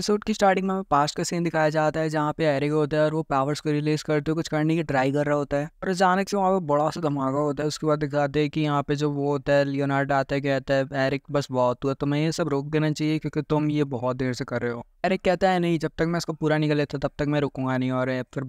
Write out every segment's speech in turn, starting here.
Episode की starting में हमें पास्ट का सीन दिखाया जाता है जहाँ पे एरिगो होता है और वो पावर्स को रिलीज करते हुए कुछ करने की ट्राई कर रहा होता है और अचानक से वहाँ पे बड़ा सा धमाका होता है उसके बाद दिखाते हैं कि यहाँ पे जो वो होता है लियोनार्ड आता है कहता है एरिक बस बहुत हुआ तुम्हें ये सब रोक देना चाहिए क्योंकि तुम ये बहुत देर से कर रहे हो एरिक कहता है नहीं जब तक मैं इसको पूरा निकल लेता तब तक मैं रुकूंगा नहीं और फिर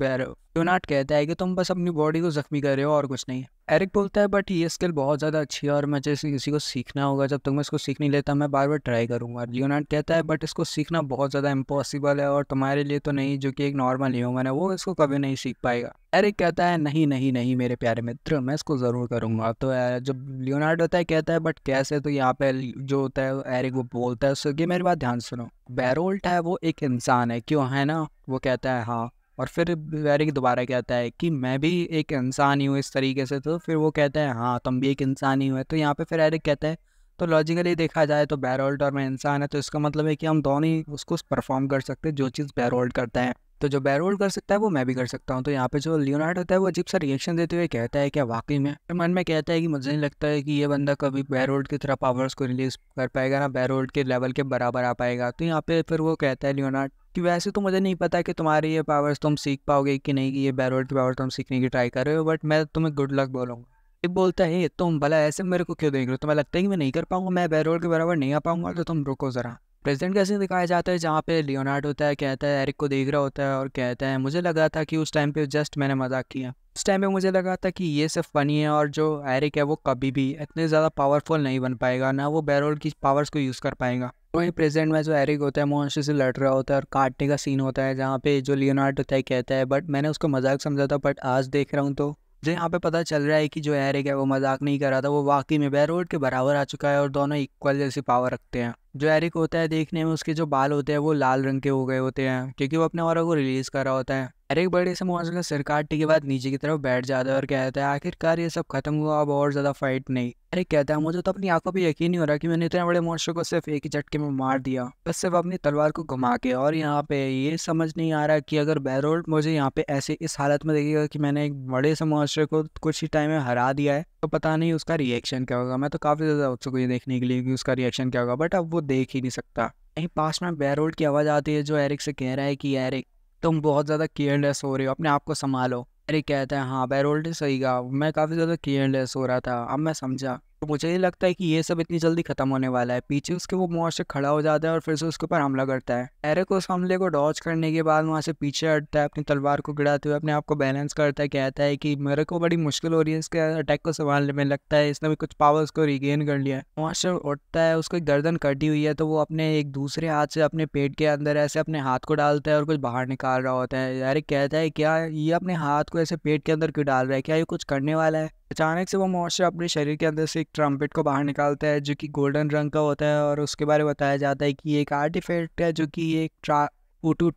डोनाट कहता है कि तुम बस अपनी बॉडी को जख्मी कर रहे हो और कुछ नहीं एरिक बोलता है बट ये स्किल बहुत ज़्यादा अच्छी है और मुझे किसी को सीखना होगा जब तक मैं इसको सीख नहीं लेता मैं बार बार ट्राई करूँगा लियोनार्ड कहता है बट इसको सीखना बहुत ज़्यादा इम्पॉसिबल है और तुम्हारे लिए तो नहीं जो कि एक नॉर्मल ह्यूमन है वो इसको कभी नहीं सीख पाएगा एरिक कहता है नहीं नहीं नहीं मेरे प्यारे मित्र मैं इसको ज़रूर करूँगा तो जब लियोनार्ड होता है कहता है बट कैसे तो यहाँ पे जो होता है एरिक वो बोलता है उसके मेरी बात ध्यान सुनो बैरोल्ट है वो एक इंसान है क्यों है ना वो कहता है हाँ और फिर वैरिक दोबारा कहता है कि मैं भी एक इंसान ही हूँ इस तरीके से तो फिर वो कहते हैं हाँ तुम भी एक इंसान ही हो तो यहाँ पर फिर एरिक कहते हैं तो लॉजिकली देखा जाए तो बैरोल्ट और मैं इंसान है तो इसका मतलब है कि हम दोनों ही उसको परफॉर्म कर सकते हैं जो चीज़ बैरोल्ट करता है तो जो बैरोल कर सकता है वो मैं भी कर सकता हूँ तो यहाँ पे जो लियोनार्ड होता है वो अजीब सा रिएक्शन देते हुए कहता है क्या वाकई में तो मन में कहता है कि मुझे नहीं लगता है कि ये बंदा कभी बैरोल्ड की तरह पावर्स को रिलीज कर पाएगा ना बैरोल्ड के लेवल के बराबर आ पाएगा तो यहाँ पे फिर वो कहता है लियोनार्ड कि वैसे तो मुझे नहीं पता कि तुम्हारी ये पावर्स तुम सीख पाओगे कि नहीं कि ये बैरोल्ड की पावर तुम सीखने की ट्राई कर रहे हो बट मैं तुम्हें गुड लक बोलूँगा एक बोलता है तुम भला ऐसे मेरे को क्यों देख रहे हो तुम्हें लगता है कि मैं नहीं कर पाऊंगा मैं बैरोल के बराबर नहीं आ पाऊंगा तो तुम रुको ज़रा प्रेजेंट कैसे दिखाया जाता है जहाँ पे लियोनार्ड होता है कहता है एरिक को देख रहा होता है और कहता है मुझे लगा था कि उस टाइम पे जस्ट मैंने मजाक किया उस टाइम पे मुझे लगा था कि ये सब फनी है और जो एरिक है वो कभी भी इतने ज़्यादा पावरफुल नहीं बन पाएगा ना वो बैरोल की पावर्स को यूज़ कर पाएगा वहीं प्रेजेंट में जो एरिक होता है मोनशी से लड़ रहा होता है और काटने का सीन होता है जहाँ पे जो लियोनार्ड होता है कहता है बट मैंने उसको मजाक समझा था बट आज देख रहा हूँ तो जो यहाँ पे पता चल रहा है कि जो एरिक है वो मजाक नहीं कर रहा था वो वाकई में बैरोड के बराबर आ चुका है और दोनों इक्वल जैसी पावर रखते हैं जो एरिक होता है देखने में उसके जो बाल होते हैं वो लाल रंग के हो गए होते हैं क्योंकि वो अपने औरों को रिलीज कर रहा होता है एरिक बड़े से मुआवजे का सिर काटने के बाद नीचे की तरफ बैठ जाता है और कहता है आखिरकार ये सब खत्म हुआ अब और ज्यादा फाइट नहीं एरिक कहता है मुझे तो अपनी आंखों पर यकीन नहीं हो रहा कि मैंने इतने बड़े मॉन्स्टर को सिर्फ एक ही झटके में मार दिया बस सिर्फ अपनी तलवार को घुमा के और यहाँ पे ये समझ नहीं आ रहा कि अगर बैरोल्ट मुझे यहाँ पे ऐसे इस हालत में देखेगा कि मैंने एक बड़े से मॉन्स्टर को कुछ ही टाइम में हरा दिया है तो पता नहीं उसका रिएक्शन क्या होगा मैं तो काफ़ी ज़्यादा उत्सुक हुई देखने के लिए कि उसका रिएक्शन क्या होगा बट अब वो देख ही नहीं सकता कहीं पास में बैरोल्ड की आवाज़ आती है जो एरिक से कह रहा है कि एरिक तुम बहुत ज़्यादा केयरलेस हो रहे हो अपने आप को संभालो एरिक कहता है हाँ बैरोल्ड सही कहा मैं काफ़ी ज़्यादा केयरलेस हो रहा था अब मैं समझा तो मुझे नहीं लगता है कि ये सब इतनी जल्दी खत्म होने वाला है पीछे उसके वो मुआ से खड़ा हो जाता है और फिर से उसके ऊपर हमला करता है एरक उस हमले को डॉच करने के बाद वहाँ से पीछे हटता है अपनी तलवार को गिराते हुए अपने आप को बैलेंस करता है कहता है कि मेरे को बड़ी मुश्किल हो रही है इसके अटैक को संभालने में लगता है इसने भी कुछ पावर उसको रिगेन कर लिया है वहाँ से उठता है एक गर्दन कटी हुई है तो वो अपने एक दूसरे हाथ से अपने पेट के अंदर ऐसे अपने हाथ को डालता है और कुछ बाहर निकाल रहा होता है एरक कहता है क्या ये अपने हाथ को ऐसे पेट के अंदर क्यों डाल रहा है क्या ये कुछ करने वाला है अचानक से वो मोशे अपने शरीर के अंदर से एक ट्रम्पेट को बाहर निकालता है जो कि गोल्डन रंग का होता है और उसके बारे में बताया जाता है कि एक आर्टिफैक्ट है जो कि एक ट्रा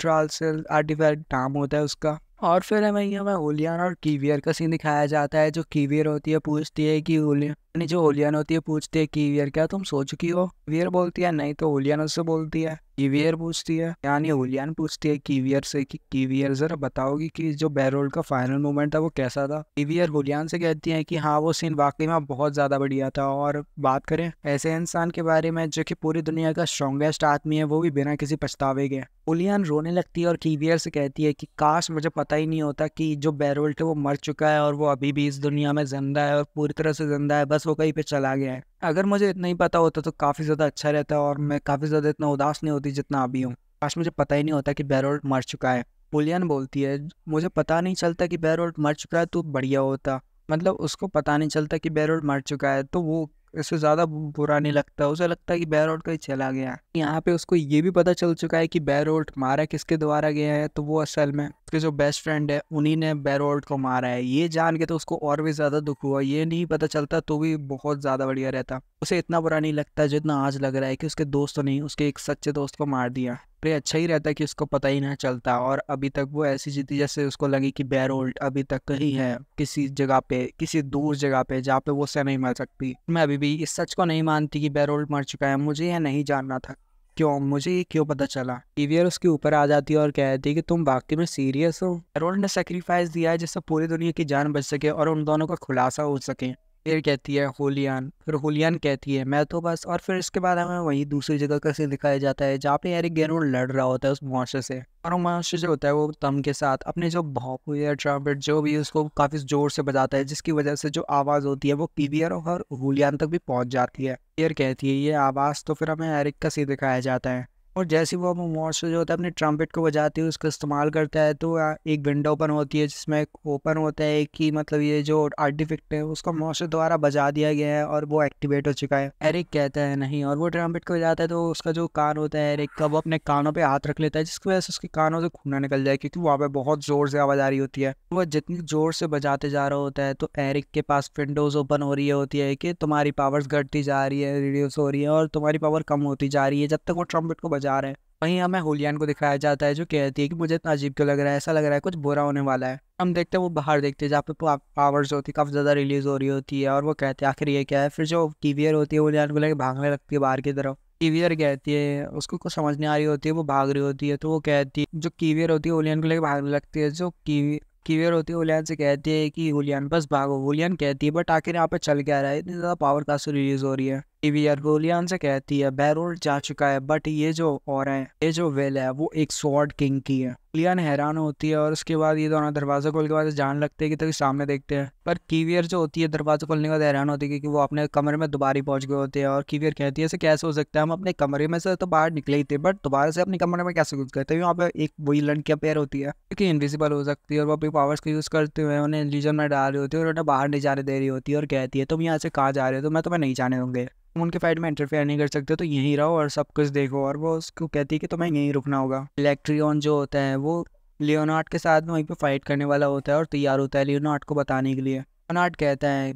ट्राल से आर्टिफैक्ट नाम होता है उसका और फिर हमें यहाँ में होलियन और कीवियर का सीन दिखाया जाता है जो कीवियर होती है पूछती है कि ओलियन यानी जो ओलियान होती है पूछती है की वियर क्या तुम सो चुकी हो वियर बोलती है नहीं तो ओलियान उससे बोलती है की वियर पूछती है यानी ओलियान पूछती है की वियर से की, की वियर जरा बताओगी कि जो बैरोल का फाइनल मोमेंट था वो कैसा था की वियर ओलियान से कहती है कि हाँ वो सीन वाकई में बहुत ज्यादा बढ़िया था और बात करें ऐसे इंसान के बारे में जो की पूरी दुनिया का स्ट्रॉन्गेस्ट आदमी है वो भी बिना किसी पछतावे के ओलियान रोने लगती है और कीवियर से कहती है कि काश मुझे पता ही नहीं होता कि जो बैरोल्ट है वो मर चुका है और वो अभी भी इस दुनिया में जिंदा है और पूरी तरह से जिंदा है बस वो कहीं पे चला गया है अगर मुझे इतना ही पता होता तो काफ़ी ज़्यादा अच्छा रहता और मैं काफ़ी ज़्यादा इतना उदास नहीं होती जितना अभी हूँ काश मुझे पता ही नहीं होता कि बैरोल्ट मर चुका है पुलियन बोलती है मुझे पता नहीं चलता कि बैरोल्ट मर चुका है तो बढ़िया होता मतलब उसको पता नहीं चलता कि बैरोल्ट मर चुका है तो वो इससे ज़्यादा बुरा नहीं लगता उसे लगता है कि बैरोल्ट कहीं चला गया है यहाँ पे उसको ये भी पता चल चुका है कि बैरोल्ट मारा किसके द्वारा गया है तो वो असल में उसके जो बेस्ट फ्रेंड है उन्हीं ने बैरोल्ड को मारा है ये जान के तो उसको और भी ज़्यादा दुख हुआ ये नहीं पता चलता तो भी बहुत ज़्यादा बढ़िया रहता उसे इतना बुरा नहीं लगता जितना आज लग रहा है कि उसके दोस्त नहीं उसके एक सच्चे दोस्त को मार दिया पर अच्छा ही रहता कि उसको पता ही ना चलता और अभी तक वो ऐसी जीती जैसे उसको लगे कि बैरोल्ट अभी तक कहीं है किसी जगह पे किसी दूर जगह पे जहाँ पे वो से नहीं मर सकती मैं अभी भी इस सच को नहीं मानती कि बैरोल्ट मर चुका है मुझे यह नहीं जानना था क्यों मुझे ये क्यों पता चला इवियर उसके ऊपर आ जाती है और कहती है कि तुम वाकई में सीरियस हो एरोल्ड ने सेक्रीफाइस दिया है जिससे पूरी दुनिया की जान बच सके और उन दोनों का खुलासा हो सके फिर कहती है होलियान फिर होलियान कहती है मैं तो बस और फिर इसके बाद हमें वही दूसरी जगह का सीन दिखाया जाता है जहाँ पे एरिक गेरोड लड़ रहा होता है उस मॉन्स्टर से और मॉन्स्टर जो होता है वो तम के साथ अपने जो भौपू या ट्रम्पेट जो भी उसको काफ़ी जोर से बजाता है जिसकी वजह से जो आवाज़ होती है वो पीवियर और होलियान तक भी पहुँच जाती है पीवियर कहती है ये आवाज़ तो फिर हमें एरिक का सीन दिखाया जाता है और जैसे वो वो जो होता है अपने ट्रम्पेट को बजाते हुए उसका इस्तेमाल करता है तो एक विंडो ओपन होती है जिसमें एक ओपन होता है कि मतलब ये जो आर्टिफिक्ट है उसको हम्म। मोर्स द्वारा बजा दिया गया है और वो एक्टिवेट हो चुका है एरिक कहता है नहीं और वो ट्रम्पेट को बजाता है तो उसका जो कान होता है एरिक का वो अपने कानों पर हाथ रख लेता है जिसकी वजह से उसके कानों से खूना निकल जाए क्योंकि वहाँ पर बहुत ज़ोर से आवाज़ आ रही होती है वह जितनी ज़ोर से बजाते जा रहा होता है तो एरिक के पास विंडोज़ ओपन हो रही होती है कि तुम्हारी पावर्स घटती जा रही है रिड्यूस हो रही है और तुम्हारी पावर कम होती जा रही है जब तक वो ट्रम्पेट को बजा जा रहे हैं वहीं हमें होलियान को दिखाया जाता है जो कहती है कि मुझे इतना अजीब क्यों लग रहा है ऐसा लग रहा है कुछ बुरा होने वाला है हम देखते हैं वो बाहर देखते हैं जहाँ पे पावर्स होती है काफ़ी ज़्यादा रिलीज हो रही होती है और वो कहते हैं आखिर ये क्या है फिर जो टीवियर होती है होलियान को लेकर भागने लगती है बाहर की तरफ कीवियर कहती है उसको कुछ समझ नहीं आ रही होती है वो भाग रही होती है तो वो कहती है जो कीवियर होती है होलियान को लेकर भागने लगती है जो कीवी कीवियर होती है होलियान से कहती है कि होलियान बस भागो होलियान कहती है बट आखिर यहाँ पे चल क्या रहा है इतनी ज़्यादा पावर कहाँ से रिलीज हो रही है इवियर गोलियान से कहती है बैरोल जा चुका है बट ये जो और है ये जो वेल है वो एक स्वॉर्ड किंग की है लियान हैरान होती है और उसके बाद ये दोनों दरवाज़ा खोल के बाद जान लगते हैं कि तभी सामने देखते हैं पर कीवियर जो होती है दरवाज़ा खोलने के बाद हैरान होती है क्योंकि वो अपने कमरे में दोबारा पहुंच गए होते हैं और कीवियर कहती है ऐसे कैसे हो सकता है हम अपने कमरे में से तो बाहर निकले ही थे बट दोबारा से अपने कमरे में कैसे घुस गए तभी वहाँ पे एक वही लड़की अपेयर होती है क्योंकि इनविजिबल हो सकती है और वो अपनी पावर्स का यूज़ करते हुए उन्हें इल्यूजन में डाल रही होती है और उन्हें बाहर नहीं जाने दे रही होती है और कहती है तुम यहाँ से कहाँ जा रहे हो तो मैं तुम्हें नहीं जाने दूँगे तुम उनके फाइट में इंटरफेयर नहीं कर सकते तो यहीं रहो और सब कुछ देखो और वो उसको कहती है कि तुम्हें यहीं रुकना होगा इलेक्ट्रियन जो होता है वो लियोनार्ड के साथ में वहीं पे फाइट करने वाला होता है और तैयार होता है लियोनार्ड को बताने के लिए लियोनार्ड कहता है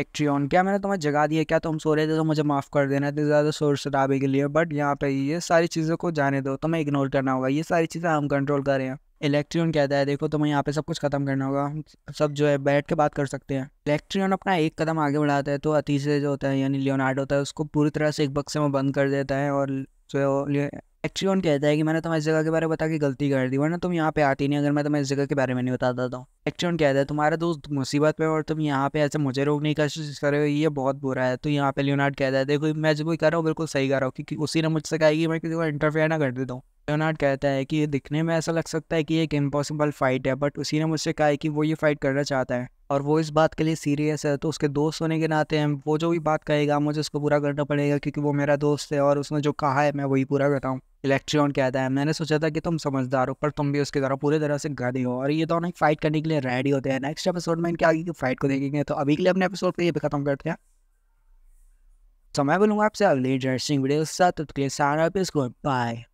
एक्ट्रियन क्या मैंने तुम्हें जगा दिया क्या तुम सो रहे थे तो मुझे माफ़ कर देना इतने ज़्यादा शोर शराबे के लिए बट यहाँ पे ये सारी चीज़ों को जाने दो तुम्हें इग्नोर करना होगा ये सारी चीज़ें हम कंट्रोल कर रहे हैं इलेक्ट्रियन कहता है देखो तुम्हें यहाँ पे सब कुछ खत्म करना होगा हम सब जो है बैठ के बात कर सकते हैं इलेक्ट्रियन अपना एक कदम आगे बढ़ाता है तो अतीसे जो होता है यानी लियोनार्ड होता है उसको पूरी तरह से एक बक्से में बंद कर देता है और जो एक्चुअन कहता है कि मैंने तुम्हें इस जगह के बारे में बता के गलती कर दी वरना तुम यहाँ पे आती नहीं अगर मैं तुम्हें इस जगह के बारे में नहीं बता तो एक्चुअली एक्चुअन कहता है तुम्हारा दोस्त मुसीबत में और तुम यहाँ पे ऐसे मुझे रोकने की कोशिश कर रहे हो ये बहुत बुरा है तो यहाँ पे लियोनार्ड कहता है देखो मैं जो भी कर रहा हूँ बिल्कुल सही कर रहा हूँ क्योंकि उसी ने मुझसे कहा कि मैं किसी को इंटरफेयर ना कर देता हूँ लियोनार्ड कहता है कि ये दिखने में ऐसा लग सकता है कि एक इम्पॉसिबल फाइट है बट उसी ने मुझसे कहा है कि वो ये फाइट करना चाहता है और वो इस बात के लिए सीरियस है तो उसके दोस्त होने के नाते हैं वो जो भी बात कहेगा मुझे उसको पूरा करना पड़ेगा क्योंकि वो मेरा दोस्त है और उसने जो कहा है मैं वही पूरा करता हूँ इलेक्ट्रॉन कहता है मैंने सोचा था कि तुम समझदार हो पर तुम भी उसके द्वारा पूरी तरह से गधे हो और ये दोनों तो फाइट करने के लिए रेडी होते हैं नेक्स्ट एपिसोड में इनके आगे की फाइट को देखेंगे तो अभी के लिए अपने एपिसोड को ये खत्म करते हैं तो मैं बोलूँगा आपसे अगली इंटरेस्टिंग वीडियो के साथ तो सारा बाय